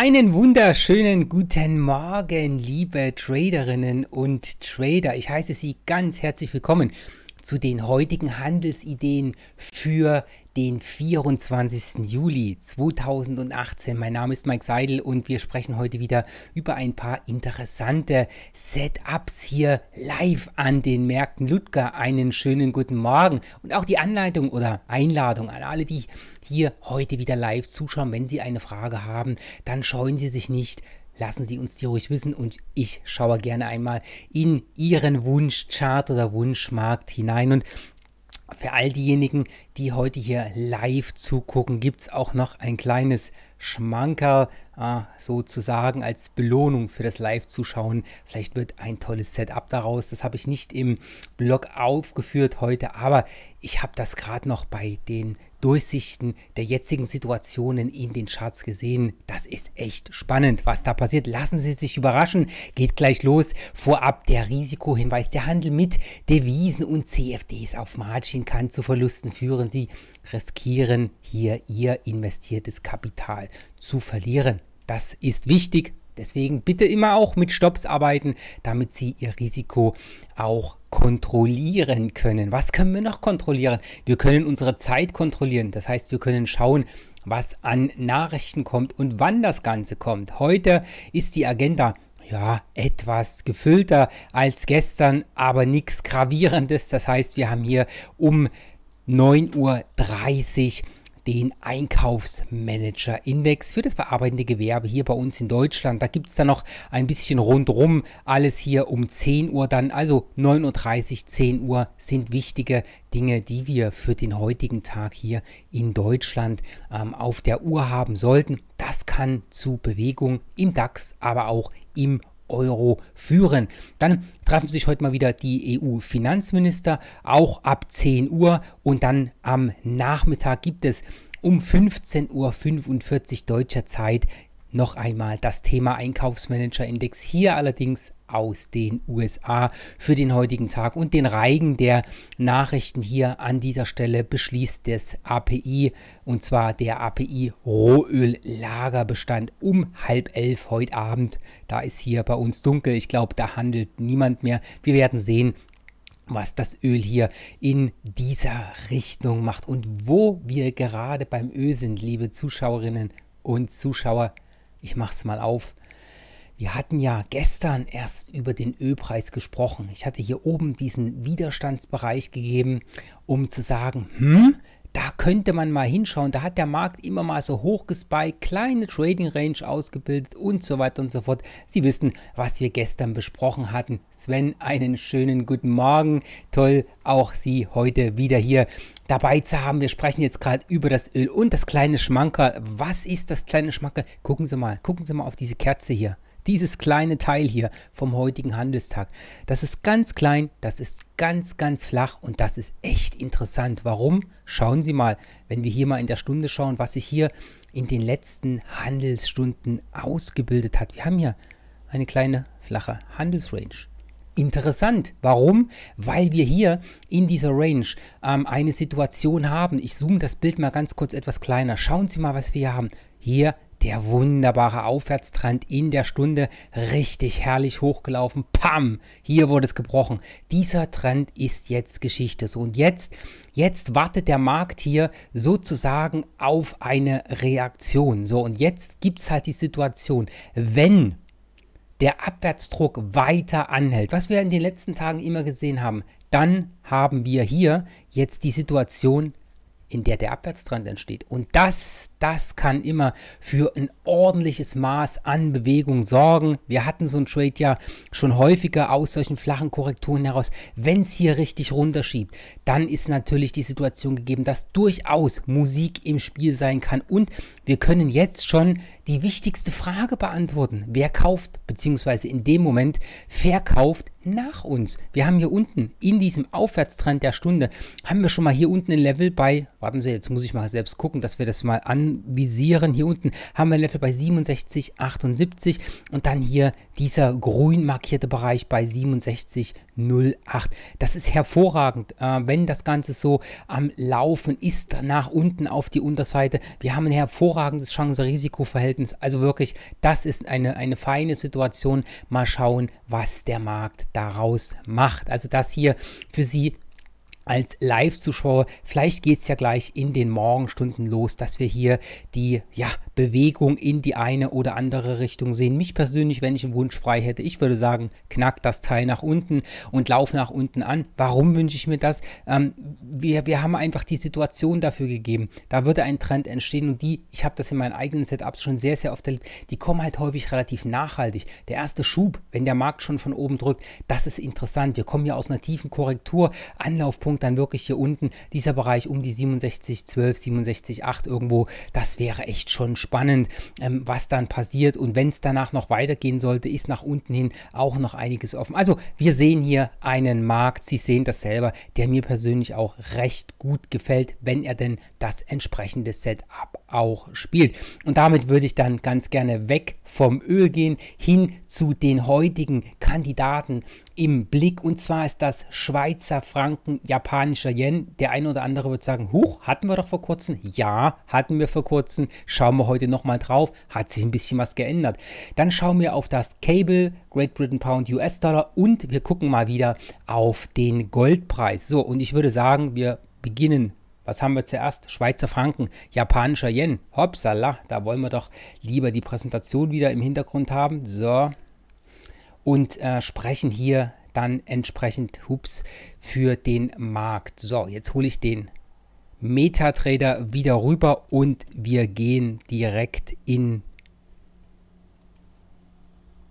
Einen wunderschönen guten Morgen, liebe Traderinnen und Trader. Ich heiße Sie ganz herzlich willkommen zu den heutigen Handelsideen für den 24. Juli 2018. Mein Name ist Mike Seidel und wir sprechen heute wieder über ein paar interessante Setups hier live an den Märkten Ludger. Einen schönen guten Morgen und auch die Anleitung oder Einladung an alle, die hier heute wieder live zuschauen. Wenn Sie eine Frage haben, dann scheuen Sie sich nicht, lassen Sie uns die ruhig wissen und ich schaue gerne einmal in Ihren Wunschchart oder Wunschmarkt hinein. Und für all diejenigen, die heute hier live zugucken, gibt es auch noch ein kleines Schmankerl äh, sozusagen als Belohnung für das Live-Zuschauen. Vielleicht wird ein tolles Setup daraus. Das habe ich nicht im Blog aufgeführt heute, aber ich habe das gerade noch bei den Durchsichten der jetzigen Situationen in den Charts gesehen. Das ist echt spannend, was da passiert. Lassen Sie sich überraschen. Geht gleich los. Vorab der Risikohinweis. Der Handel mit Devisen und CFDs auf Margin kann zu Verlusten führen. Sie riskieren hier Ihr investiertes Kapital zu verlieren. Das ist wichtig. Deswegen bitte immer auch mit Stops arbeiten, damit Sie Ihr Risiko auch kontrollieren können. Was können wir noch kontrollieren? Wir können unsere Zeit kontrollieren. Das heißt, wir können schauen, was an Nachrichten kommt und wann das Ganze kommt. Heute ist die Agenda ja, etwas gefüllter als gestern, aber nichts Gravierendes. Das heißt, wir haben hier um 9.30 Uhr den Einkaufsmanager-Index für das verarbeitende Gewerbe hier bei uns in Deutschland. Da gibt es dann noch ein bisschen rundrum alles hier um 10 Uhr dann, also 9.30 Uhr, 10 Uhr sind wichtige Dinge, die wir für den heutigen Tag hier in Deutschland ähm, auf der Uhr haben sollten. Das kann zu Bewegung im DAX, aber auch im Euro führen. Dann treffen sich heute mal wieder die EU-Finanzminister, auch ab 10 Uhr und dann am Nachmittag gibt es um 15.45 Uhr deutscher Zeit noch einmal das Thema Einkaufsmanager-Index. Hier allerdings aus den USA für den heutigen Tag und den Reigen der Nachrichten hier an dieser Stelle beschließt das API und zwar der API Rohöl-Lagerbestand um halb elf heute Abend. Da ist hier bei uns dunkel. Ich glaube, da handelt niemand mehr. Wir werden sehen, was das Öl hier in dieser Richtung macht und wo wir gerade beim Öl sind, liebe Zuschauerinnen und Zuschauer. Ich mache es mal auf wir hatten ja gestern erst über den Ölpreis gesprochen. Ich hatte hier oben diesen Widerstandsbereich gegeben, um zu sagen, hm, da könnte man mal hinschauen. Da hat der Markt immer mal so hoch gespiked, kleine Trading Range ausgebildet und so weiter und so fort. Sie wissen, was wir gestern besprochen hatten. Sven, einen schönen guten Morgen. Toll, auch Sie heute wieder hier dabei zu haben. Wir sprechen jetzt gerade über das Öl und das kleine Schmankerl. Was ist das kleine Schmankerl? Gucken Sie mal, gucken Sie mal auf diese Kerze hier dieses kleine Teil hier vom heutigen Handelstag. Das ist ganz klein, das ist ganz, ganz flach und das ist echt interessant. Warum? Schauen Sie mal, wenn wir hier mal in der Stunde schauen, was sich hier in den letzten Handelsstunden ausgebildet hat. Wir haben hier eine kleine flache Handelsrange. Interessant. Warum? Weil wir hier in dieser Range ähm, eine Situation haben. Ich zoome das Bild mal ganz kurz etwas kleiner. Schauen Sie mal, was wir hier haben. Hier der wunderbare Aufwärtstrend in der Stunde, richtig herrlich hochgelaufen. Pam, hier wurde es gebrochen. Dieser Trend ist jetzt Geschichte. So und jetzt, jetzt wartet der Markt hier sozusagen auf eine Reaktion. So und jetzt gibt es halt die Situation, wenn der Abwärtsdruck weiter anhält, was wir in den letzten Tagen immer gesehen haben, dann haben wir hier jetzt die Situation, in der der Abwärtstrend entsteht. Und das, das kann immer für ein ordentliches Maß an Bewegung sorgen. Wir hatten so ein Trade ja schon häufiger aus solchen flachen Korrekturen heraus. Wenn es hier richtig runterschiebt, dann ist natürlich die Situation gegeben, dass durchaus Musik im Spiel sein kann. Und wir können jetzt schon die wichtigste Frage beantworten. Wer kauft, beziehungsweise in dem Moment verkauft nach uns? Wir haben hier unten in diesem Aufwärtstrend der Stunde, haben wir schon mal hier unten ein Level bei, warten Sie, jetzt muss ich mal selbst gucken, dass wir das mal an anvisieren. Hier unten haben wir einen Level bei 67,78 und dann hier dieser grün markierte Bereich bei 67,08. Das ist hervorragend, äh, wenn das Ganze so am Laufen ist, nach unten auf die Unterseite. Wir haben ein hervorragendes Chance-Risiko-Verhältnis. Also wirklich, das ist eine, eine feine Situation. Mal schauen, was der Markt daraus macht. Also das hier für Sie als Live-Zuschauer. Vielleicht geht es ja gleich in den Morgenstunden los, dass wir hier die ja, Bewegung in die eine oder andere Richtung sehen. Mich persönlich, wenn ich einen Wunsch frei hätte, ich würde sagen, knack das Teil nach unten und lauf nach unten an. Warum wünsche ich mir das? Ähm, wir, wir haben einfach die Situation dafür gegeben. Da würde ein Trend entstehen und die, ich habe das in meinen eigenen Setups schon sehr, sehr oft erlebt, die kommen halt häufig relativ nachhaltig. Der erste Schub, wenn der Markt schon von oben drückt, das ist interessant. Wir kommen ja aus einer tiefen Korrektur, Anlaufpunkt kommt dann wirklich hier unten dieser Bereich um die 67,12, 67,8 irgendwo. Das wäre echt schon spannend, ähm, was dann passiert. Und wenn es danach noch weitergehen sollte, ist nach unten hin auch noch einiges offen. Also wir sehen hier einen Markt, Sie sehen das selber, der mir persönlich auch recht gut gefällt, wenn er denn das entsprechende Setup auch spielt. Und damit würde ich dann ganz gerne weg vom Öl gehen, hin zu den heutigen Kandidaten im Blick. Und zwar ist das Schweizer Franken, japanischer Yen. Der eine oder andere wird sagen, huch, hatten wir doch vor kurzem. Ja, hatten wir vor kurzem. Schauen wir heute nochmal drauf. Hat sich ein bisschen was geändert. Dann schauen wir auf das Cable, Great Britain Pound, US-Dollar. Und wir gucken mal wieder auf den Goldpreis. So, und ich würde sagen, wir beginnen was haben wir zuerst? Schweizer Franken, japanischer Yen. Hopsala, da wollen wir doch lieber die Präsentation wieder im Hintergrund haben. So, und äh, sprechen hier dann entsprechend Hubs für den Markt. So, jetzt hole ich den MetaTrader wieder rüber und wir gehen direkt in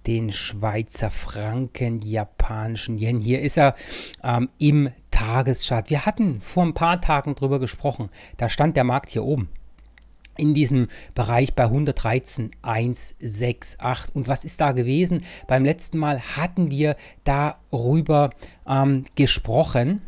den Schweizer Franken, japanischen Yen. Hier ist er ähm, im Tageschart. Wir hatten vor ein paar Tagen drüber gesprochen. Da stand der Markt hier oben in diesem Bereich bei 113,168. Und was ist da gewesen? Beim letzten Mal hatten wir darüber ähm, gesprochen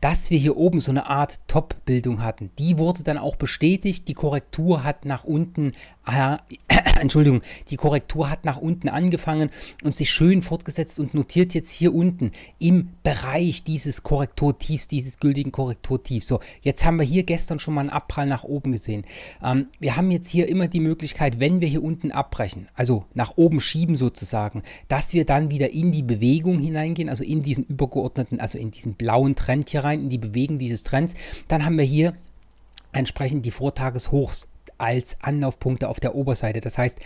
dass wir hier oben so eine Art Top-Bildung hatten. Die wurde dann auch bestätigt. Die Korrektur hat nach unten, äh, Entschuldigung, die Korrektur hat nach unten angefangen und sich schön fortgesetzt und notiert jetzt hier unten im Bereich dieses Korrekturtiefs, dieses gültigen Korrekturtiefs. So, jetzt haben wir hier gestern schon mal einen Abprall nach oben gesehen. Ähm, wir haben jetzt hier immer die Möglichkeit, wenn wir hier unten abbrechen, also nach oben schieben sozusagen, dass wir dann wieder in die Bewegung hineingehen, also in diesen übergeordneten, also in diesen blauen Trend hier rein rein in die Bewegung dieses Trends, dann haben wir hier entsprechend die Vortageshochs als Anlaufpunkte auf der Oberseite. Das heißt,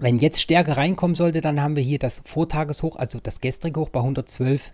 wenn jetzt Stärke reinkommen sollte, dann haben wir hier das Vortageshoch, also das gestrige Hoch bei 112.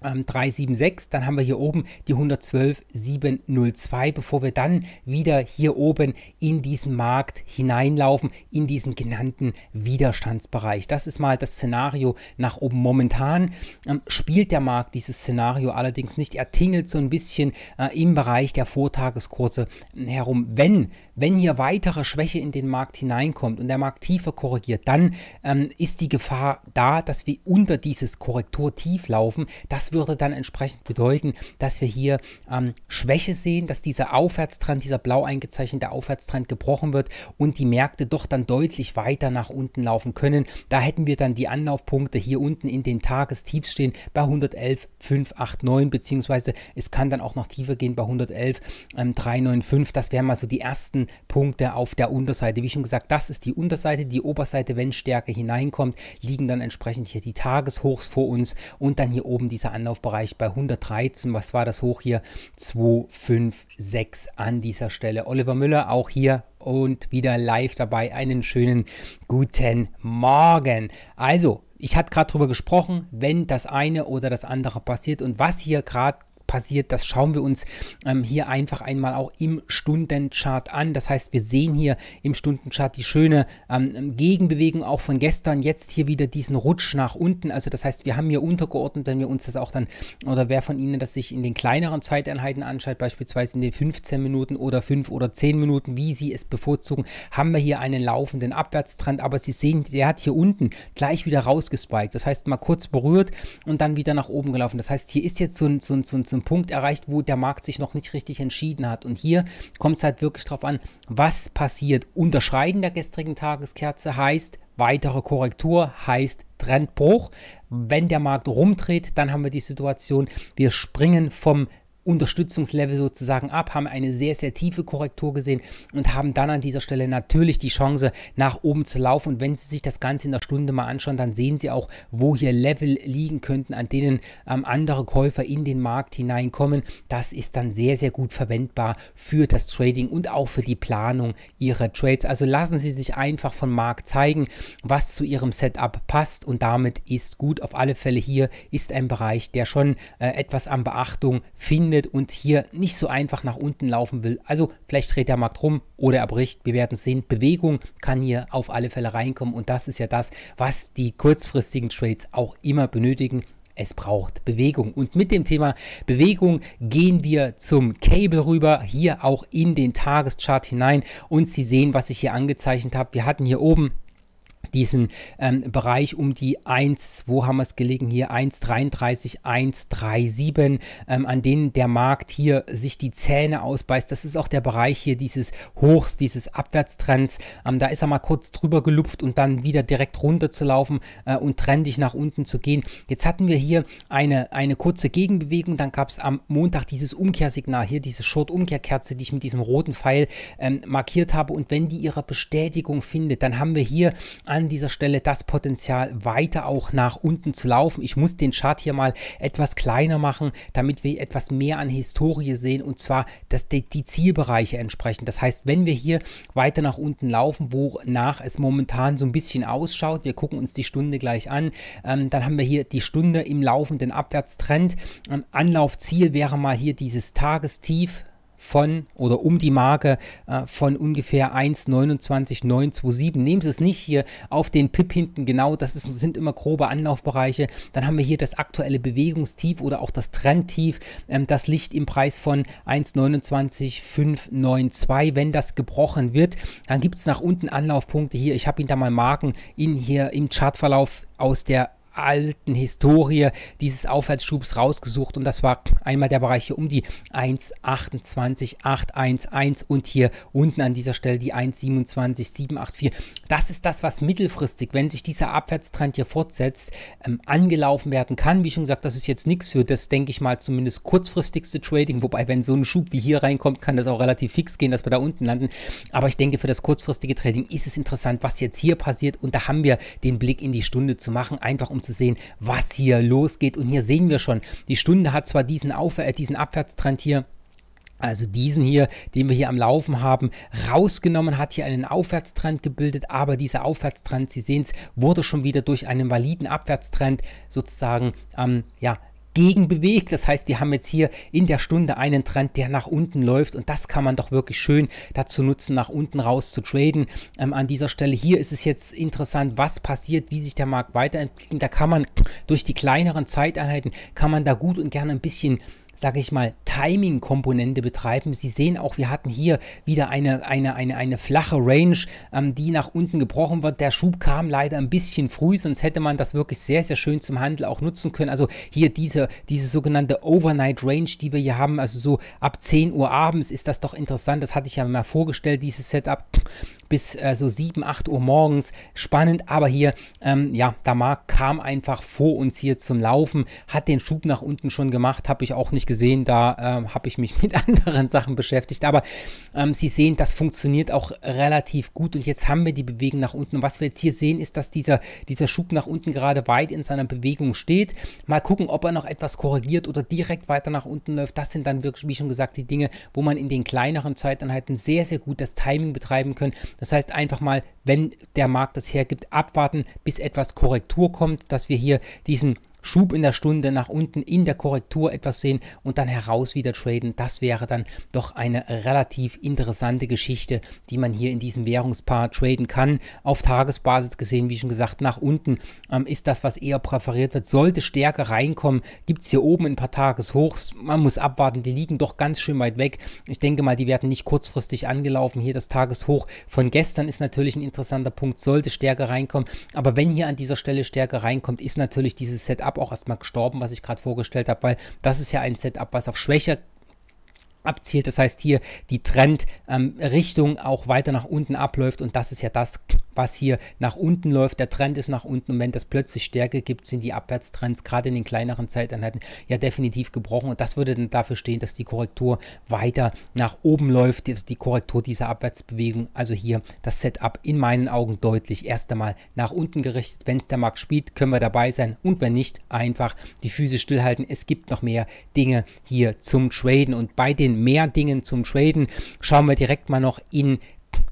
376. Ähm, dann haben wir hier oben die 112,702, bevor wir dann wieder hier oben in diesen Markt hineinlaufen, in diesen genannten Widerstandsbereich. Das ist mal das Szenario nach oben. Momentan ähm, spielt der Markt dieses Szenario allerdings nicht. Er tingelt so ein bisschen äh, im Bereich der Vortageskurse ähm, herum. Wenn wenn hier weitere Schwäche in den Markt hineinkommt und der Markt tiefer korrigiert, dann ähm, ist die Gefahr da, dass wir unter dieses Korrekturtief laufen. Das würde dann entsprechend bedeuten, dass wir hier ähm, Schwäche sehen, dass dieser Aufwärtstrend, dieser blau eingezeichnete Aufwärtstrend gebrochen wird und die Märkte doch dann deutlich weiter nach unten laufen können. Da hätten wir dann die Anlaufpunkte hier unten in den Tagestiefs stehen bei 111,589 beziehungsweise es kann dann auch noch tiefer gehen bei 111,395. Ähm, das wären mal so die ersten Punkte auf der Unterseite. Wie schon gesagt, das ist die Unterseite. Die Oberseite, wenn Stärke hineinkommt, liegen dann entsprechend hier die Tageshochs vor uns und dann hier oben dieser Anlaufbereich bei 113. Was war das Hoch hier? 256 an dieser Stelle. Oliver Müller auch hier und wieder live dabei. Einen schönen guten Morgen. Also, ich hatte gerade darüber gesprochen, wenn das eine oder das andere passiert und was hier gerade passiert, das schauen wir uns ähm, hier einfach einmal auch im Stundenchart an. Das heißt, wir sehen hier im Stundenchart die schöne ähm, Gegenbewegung auch von gestern, jetzt hier wieder diesen Rutsch nach unten. Also das heißt, wir haben hier untergeordnet, wenn wir uns das auch dann, oder wer von Ihnen das sich in den kleineren Zeiteinheiten anschaut, beispielsweise in den 15 Minuten oder 5 oder 10 Minuten, wie Sie es bevorzugen, haben wir hier einen laufenden Abwärtstrend. Aber Sie sehen, der hat hier unten gleich wieder rausgespiked. Das heißt, mal kurz berührt und dann wieder nach oben gelaufen. Das heißt, hier ist jetzt so ein, so ein, so ein, so ein einen Punkt erreicht, wo der Markt sich noch nicht richtig entschieden hat. Und hier kommt es halt wirklich darauf an, was passiert. Unterschreiten der gestrigen Tageskerze heißt weitere Korrektur, heißt Trendbruch. Wenn der Markt rumdreht, dann haben wir die Situation, wir springen vom Unterstützungslevel sozusagen ab, haben eine sehr, sehr tiefe Korrektur gesehen und haben dann an dieser Stelle natürlich die Chance, nach oben zu laufen. Und wenn Sie sich das Ganze in der Stunde mal anschauen, dann sehen Sie auch, wo hier Level liegen könnten, an denen ähm, andere Käufer in den Markt hineinkommen. Das ist dann sehr, sehr gut verwendbar für das Trading und auch für die Planung Ihrer Trades. Also lassen Sie sich einfach von Markt zeigen, was zu Ihrem Setup passt und damit ist gut. Auf alle Fälle hier ist ein Bereich, der schon äh, etwas an Beachtung findet findet und hier nicht so einfach nach unten laufen will. Also vielleicht dreht der Markt rum oder er bricht. Wir werden sehen. Bewegung kann hier auf alle Fälle reinkommen und das ist ja das, was die kurzfristigen Trades auch immer benötigen. Es braucht Bewegung. Und mit dem Thema Bewegung gehen wir zum Cable rüber, hier auch in den Tageschart hinein. Und Sie sehen, was ich hier angezeichnet habe. Wir hatten hier oben diesen ähm, Bereich um die 1, wo haben wir es gelegen hier, 1,33, 1,37, ähm, an denen der Markt hier sich die Zähne ausbeißt. Das ist auch der Bereich hier dieses Hochs, dieses Abwärtstrends. Ähm, da ist er mal kurz drüber gelupft und dann wieder direkt runter zu laufen äh, und trendig nach unten zu gehen. Jetzt hatten wir hier eine, eine kurze Gegenbewegung, dann gab es am Montag dieses Umkehrsignal, hier diese Short-Umkehrkerze, die ich mit diesem roten Pfeil ähm, markiert habe. Und wenn die ihre Bestätigung findet, dann haben wir hier an an dieser Stelle das Potenzial weiter auch nach unten zu laufen. Ich muss den Chart hier mal etwas kleiner machen, damit wir etwas mehr an Historie sehen und zwar, dass die, die Zielbereiche entsprechen. Das heißt, wenn wir hier weiter nach unten laufen, wonach es momentan so ein bisschen ausschaut, wir gucken uns die Stunde gleich an, ähm, dann haben wir hier die Stunde im laufenden Abwärtstrend. Ähm, Anlaufziel wäre mal hier dieses Tagestief, von oder um die Marke äh, von ungefähr 1,29927. Nehmen Sie es nicht hier auf den Pip hinten genau, das ist, sind immer grobe Anlaufbereiche. Dann haben wir hier das aktuelle Bewegungstief oder auch das Trendtief. Ähm, das liegt im Preis von 1,29592. Wenn das gebrochen wird, dann gibt es nach unten Anlaufpunkte hier. Ich habe Ihnen da mal Marken in hier im Chartverlauf aus der alten Historie dieses Aufwärtsschubs rausgesucht und das war einmal der Bereich hier um die 1,28811 und hier unten an dieser Stelle die 1,27784. Das ist das, was mittelfristig, wenn sich dieser Abwärtstrend hier fortsetzt, ähm, angelaufen werden kann. Wie schon gesagt, das ist jetzt nichts für das, denke ich mal, zumindest kurzfristigste Trading, wobei wenn so ein Schub wie hier reinkommt, kann das auch relativ fix gehen, dass wir da unten landen. Aber ich denke, für das kurzfristige Trading ist es interessant, was jetzt hier passiert und da haben wir den Blick in die Stunde zu machen, einfach um zu zu sehen, was hier losgeht. Und hier sehen wir schon, die Stunde hat zwar diesen, Auf äh, diesen Abwärtstrend hier, also diesen hier, den wir hier am Laufen haben, rausgenommen, hat hier einen Aufwärtstrend gebildet, aber dieser Aufwärtstrend, Sie sehen es, wurde schon wieder durch einen validen Abwärtstrend sozusagen ähm, ja, gegenbewegt. Das heißt, wir haben jetzt hier in der Stunde einen Trend, der nach unten läuft und das kann man doch wirklich schön dazu nutzen, nach unten raus zu traden. Ähm, an dieser Stelle hier ist es jetzt interessant, was passiert, wie sich der Markt weiterentwickelt. Da kann man durch die kleineren Zeiteinheiten, kann man da gut und gerne ein bisschen sage ich mal, Timing-Komponente betreiben. Sie sehen auch, wir hatten hier wieder eine, eine, eine, eine flache Range, ähm, die nach unten gebrochen wird. Der Schub kam leider ein bisschen früh, sonst hätte man das wirklich sehr, sehr schön zum Handel auch nutzen können. Also hier diese, diese sogenannte Overnight Range, die wir hier haben, also so ab 10 Uhr abends ist das doch interessant. Das hatte ich ja mal vorgestellt, dieses Setup bis äh, so 7, 8 Uhr morgens. Spannend, aber hier, ähm, ja, Markt kam einfach vor uns hier zum Laufen, hat den Schub nach unten schon gemacht, habe ich auch nicht gesehen, da ähm, habe ich mich mit anderen Sachen beschäftigt. Aber ähm, Sie sehen, das funktioniert auch relativ gut und jetzt haben wir die Bewegung nach unten. Und was wir jetzt hier sehen, ist, dass dieser, dieser Schub nach unten gerade weit in seiner Bewegung steht. Mal gucken, ob er noch etwas korrigiert oder direkt weiter nach unten läuft. Das sind dann wirklich, wie schon gesagt, die Dinge, wo man in den kleineren Zeiteinheiten sehr, sehr gut das Timing betreiben können das heißt einfach mal, wenn der Markt das hergibt, abwarten, bis etwas Korrektur kommt, dass wir hier diesen Schub in der Stunde nach unten in der Korrektur etwas sehen und dann heraus wieder traden. Das wäre dann doch eine relativ interessante Geschichte, die man hier in diesem Währungspaar traden kann. Auf Tagesbasis gesehen, wie schon gesagt, nach unten ähm, ist das, was eher präferiert wird. Sollte Stärke reinkommen, gibt es hier oben ein paar Tageshochs. Man muss abwarten, die liegen doch ganz schön weit weg. Ich denke mal, die werden nicht kurzfristig angelaufen. Hier das Tageshoch von gestern ist natürlich ein interessanter Punkt. Sollte Stärke reinkommen, aber wenn hier an dieser Stelle Stärke reinkommt, ist natürlich dieses Setup auch erstmal gestorben, was ich gerade vorgestellt habe, weil das ist ja ein Setup, was auf Schwäche abzielt. Das heißt hier die Trendrichtung ähm, auch weiter nach unten abläuft und das ist ja das was hier nach unten läuft. Der Trend ist nach unten und wenn das plötzlich Stärke gibt, sind die Abwärtstrends gerade in den kleineren Zeiteinheiten ja definitiv gebrochen und das würde dann dafür stehen, dass die Korrektur weiter nach oben läuft, also die Korrektur dieser Abwärtsbewegung. Also hier das Setup in meinen Augen deutlich erst einmal nach unten gerichtet. Wenn es der Markt spielt, können wir dabei sein und wenn nicht, einfach die Füße stillhalten. Es gibt noch mehr Dinge hier zum Traden und bei den mehr Dingen zum Traden schauen wir direkt mal noch in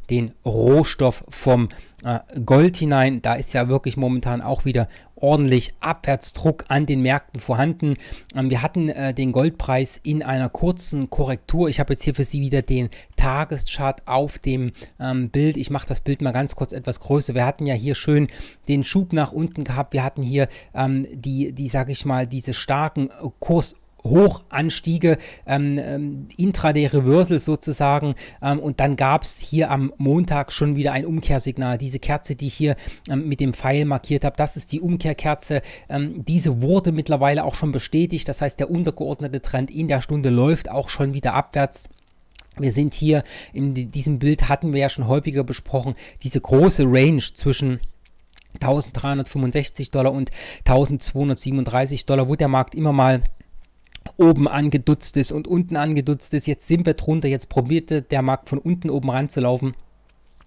den Rohstoff vom äh, Gold hinein. Da ist ja wirklich momentan auch wieder ordentlich Abwärtsdruck an den Märkten vorhanden. Ähm, wir hatten äh, den Goldpreis in einer kurzen Korrektur. Ich habe jetzt hier für Sie wieder den Tageschart auf dem ähm, Bild. Ich mache das Bild mal ganz kurz etwas größer. Wir hatten ja hier schön den Schub nach unten gehabt. Wir hatten hier ähm, die, die sage ich mal, diese starken Kurs Hochanstiege, ähm, ähm, intraday reversal sozusagen. Ähm, und dann gab es hier am Montag schon wieder ein Umkehrsignal. Diese Kerze, die ich hier ähm, mit dem Pfeil markiert habe, das ist die Umkehrkerze. Ähm, diese wurde mittlerweile auch schon bestätigt. Das heißt, der untergeordnete Trend in der Stunde läuft auch schon wieder abwärts. Wir sind hier in diesem Bild, hatten wir ja schon häufiger besprochen, diese große Range zwischen 1365 Dollar und 1237 Dollar, wo der Markt immer mal oben angedutzt ist und unten angedutzt ist. Jetzt sind wir drunter, jetzt probierte der Markt von unten oben ranzulaufen.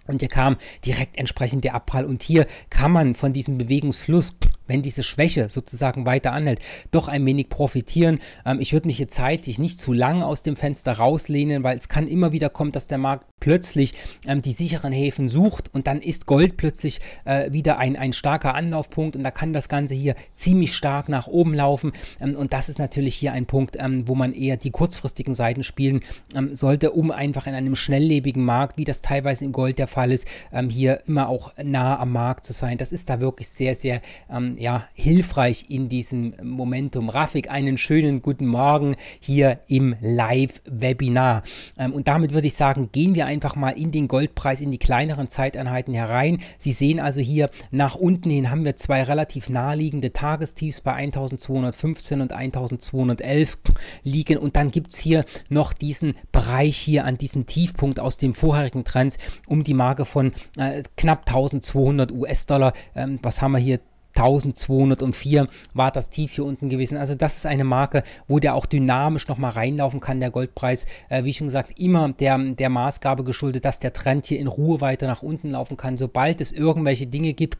Und hier kam direkt entsprechend der Abprall. Und hier kann man von diesem Bewegungsfluss wenn diese Schwäche sozusagen weiter anhält, doch ein wenig profitieren. Ähm, ich würde mich hier zeitlich nicht zu lang aus dem Fenster rauslehnen, weil es kann immer wieder kommen, dass der Markt plötzlich ähm, die sicheren Häfen sucht und dann ist Gold plötzlich äh, wieder ein, ein starker Anlaufpunkt und da kann das Ganze hier ziemlich stark nach oben laufen ähm, und das ist natürlich hier ein Punkt, ähm, wo man eher die kurzfristigen Seiten spielen ähm, sollte, um einfach in einem schnelllebigen Markt, wie das teilweise im Gold der Fall ist, ähm, hier immer auch nah am Markt zu sein. Das ist da wirklich sehr, sehr ähm, ja, hilfreich in diesem Momentum. Rafik, einen schönen guten Morgen hier im Live-Webinar. Ähm, und damit würde ich sagen, gehen wir einfach mal in den Goldpreis, in die kleineren Zeiteinheiten herein. Sie sehen also hier nach unten hin haben wir zwei relativ naheliegende Tagestiefs bei 1215 und 1211 liegen. Und dann gibt es hier noch diesen Bereich hier an diesem Tiefpunkt aus dem vorherigen Trends um die Marke von äh, knapp 1200 US-Dollar. Ähm, was haben wir hier? 1204 war das Tief hier unten gewesen. Also das ist eine Marke, wo der auch dynamisch nochmal reinlaufen kann, der Goldpreis. Äh, wie schon gesagt, immer der, der Maßgabe geschuldet, dass der Trend hier in Ruhe weiter nach unten laufen kann. Sobald es irgendwelche Dinge gibt,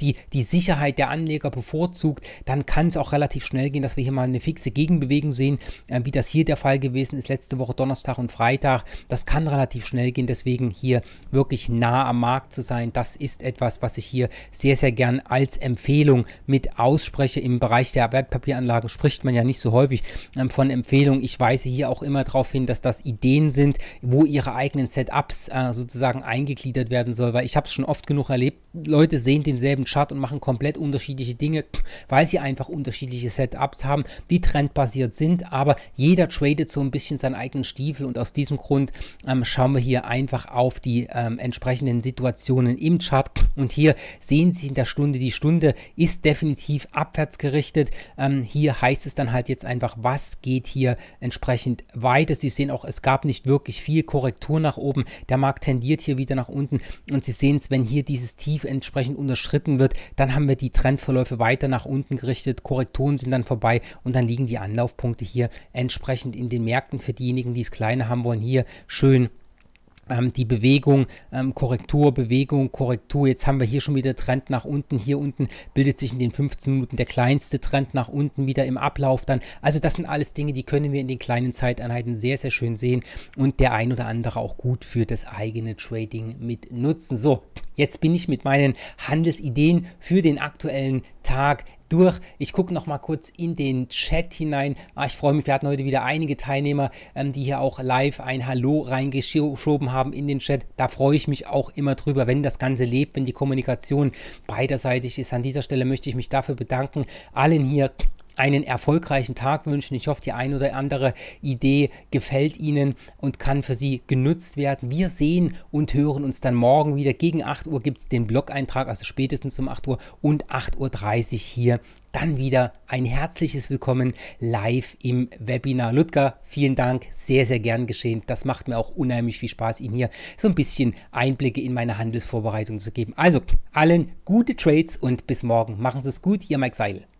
die die Sicherheit der Anleger bevorzugt, dann kann es auch relativ schnell gehen, dass wir hier mal eine fixe Gegenbewegung sehen, äh, wie das hier der Fall gewesen ist letzte Woche Donnerstag und Freitag. Das kann relativ schnell gehen, deswegen hier wirklich nah am Markt zu sein, das ist etwas, was ich hier sehr, sehr gern als empfehle Empfehlung mit ausspreche. Im Bereich der Wertpapieranlagen spricht man ja nicht so häufig ähm, von Empfehlungen. Ich weise hier auch immer darauf hin, dass das Ideen sind, wo ihre eigenen Setups äh, sozusagen eingegliedert werden soll, weil ich habe es schon oft genug erlebt, Leute sehen denselben Chart und machen komplett unterschiedliche Dinge, weil sie einfach unterschiedliche Setups haben, die trendbasiert sind, aber jeder tradet so ein bisschen seinen eigenen Stiefel und aus diesem Grund ähm, schauen wir hier einfach auf die ähm, entsprechenden Situationen im Chart und hier sehen Sie in der Stunde die Stunde ist definitiv abwärts gerichtet. Ähm, hier heißt es dann halt jetzt einfach, was geht hier entsprechend weiter. Sie sehen auch, es gab nicht wirklich viel Korrektur nach oben. Der Markt tendiert hier wieder nach unten und Sie sehen es, wenn hier dieses Tief entsprechend unterschritten wird, dann haben wir die Trendverläufe weiter nach unten gerichtet. Korrekturen sind dann vorbei und dann liegen die Anlaufpunkte hier entsprechend in den Märkten für diejenigen, die es kleiner haben wollen, hier schön ähm, die Bewegung, ähm, Korrektur, Bewegung, Korrektur. Jetzt haben wir hier schon wieder Trend nach unten. Hier unten bildet sich in den 15 Minuten der kleinste Trend nach unten wieder im Ablauf dann. Also das sind alles Dinge, die können wir in den kleinen Zeiteinheiten sehr, sehr schön sehen und der ein oder andere auch gut für das eigene Trading mit nutzen. So, jetzt bin ich mit meinen Handelsideen für den aktuellen Tag durch. Ich gucke noch mal kurz in den Chat hinein. Ah, ich freue mich, wir hatten heute wieder einige Teilnehmer, ähm, die hier auch live ein Hallo reingeschoben haben in den Chat. Da freue ich mich auch immer drüber, wenn das Ganze lebt, wenn die Kommunikation beiderseitig ist. An dieser Stelle möchte ich mich dafür bedanken. Allen hier einen erfolgreichen Tag wünschen. Ich hoffe, die ein oder andere Idee gefällt Ihnen und kann für Sie genutzt werden. Wir sehen und hören uns dann morgen wieder. Gegen 8 Uhr gibt es den Blog-Eintrag, also spätestens um 8 Uhr und 8.30 Uhr hier. Dann wieder ein herzliches Willkommen live im Webinar. Ludger, vielen Dank, sehr, sehr gern geschehen. Das macht mir auch unheimlich viel Spaß, Ihnen hier so ein bisschen Einblicke in meine Handelsvorbereitung zu geben. Also allen gute Trades und bis morgen. Machen Sie es gut, Ihr Mike Seil.